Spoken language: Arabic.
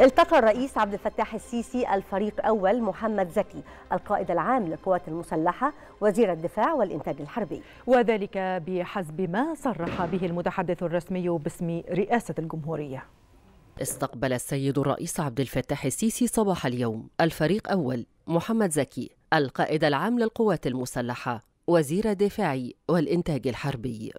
التقى الرئيس عبد الفتاح السيسي الفريق أول محمد زكي القائد العام للقوات المسلحة وزير الدفاع والإنتاج الحربي وذلك بحسب ما صرح به المتحدث الرسمي باسم رئاسة الجمهورية استقبل السيد الرئيس عبد الفتاح السيسي صباح اليوم الفريق أول محمد زكي القائد العام للقوات المسلحة وزير الدفاع والإنتاج الحربي